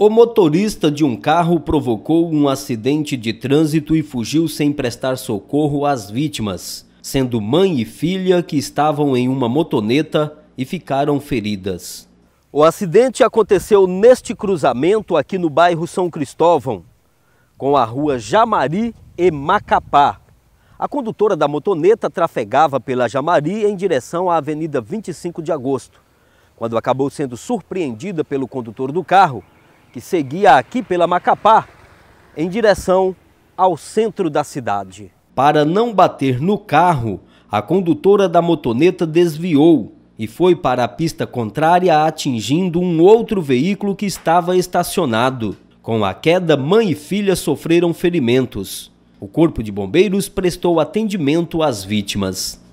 O motorista de um carro provocou um acidente de trânsito e fugiu sem prestar socorro às vítimas, sendo mãe e filha que estavam em uma motoneta e ficaram feridas. O acidente aconteceu neste cruzamento aqui no bairro São Cristóvão, com a rua Jamari e Macapá. A condutora da motoneta trafegava pela Jamari em direção à Avenida 25 de Agosto, quando acabou sendo surpreendida pelo condutor do carro que seguia aqui pela Macapá em direção ao centro da cidade. Para não bater no carro, a condutora da motoneta desviou e foi para a pista contrária, atingindo um outro veículo que estava estacionado. Com a queda, mãe e filha sofreram ferimentos. O Corpo de Bombeiros prestou atendimento às vítimas.